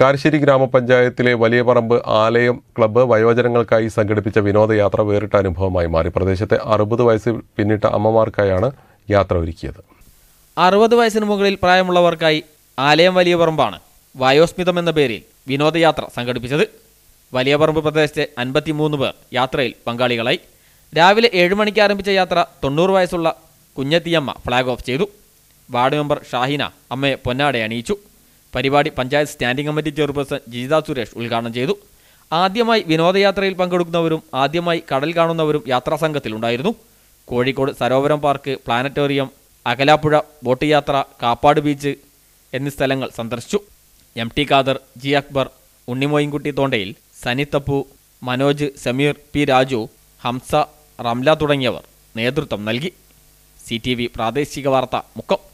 കാരശ്ശേരി ഗ്രാമപഞ്ചായത്തിലെ വലിയ പറമ്പ് ആലയം ക്ലബ്ബ് വയോജനങ്ങൾക്കായി സംഘടിപ്പിച്ച വിനോദയാത്ര വേറിട്ട അനുഭവമായി മാറി പ്രദേശത്തെ അറുപത് വയസ്സ് പിന്നിട്ട അമ്മമാർക്കായാണ് യാത്ര ഒരുക്കിയത് അറുപത് വയസ്സിന് മുകളിൽ പ്രായമുള്ളവർക്കായി ആലയം വലിയ പറമ്പാണ് വയോസ്മിതം എന്ന പേരിൽ വിനോദയാത്ര സംഘടിപ്പിച്ചത് വലിയ പറമ്പ് പ്രദേശത്തെ അൻപത്തിമൂന്ന് പേർ യാത്രയിൽ പങ്കാളികളായി രാവിലെ ഏഴ് മണിക്ക് ആരംഭിച്ച യാത്ര തൊണ്ണൂറ് വയസ്സുള്ള കുഞ്ഞത്തിയമ്മ ഫ്ളാഗ് ഓഫ് ചെയ്തു വാർഡ് മെമ്പർ ഷാഹിന അമ്മയെ പൊന്നാടെ അണിയിച്ചു പരിപാടി panchayat standing committee chairperson Jeetha Suresh ഉദ്ഘാടനം ചെയ്തു ആദ്യമായി വിനോദയാത്രയിൽ പങ്കെടുക്കുന്നവരും ആദ്യമായി കടൽ കാണുന്നവരും സംഘത്തിലുണ്ടായിരുന്നു Kozhikode Sarovaram park planetarium Akalappuzha boat യാത്ര കാപ്പാട് ബീച്ച് എന്നീ സ്ഥലങ്ങൾ സന്ദർശിച്ചു M T Khader G Akbar Unnimoyinkutty Thondayil സനിത്തപ്പു മനോജ് സമീർ പി രാജു ഹംസ റംല തുടങ്ങിയവർ നേതൃത്വം നൽകി സി പ്രാദേശിക വാർത്ത മുക്കം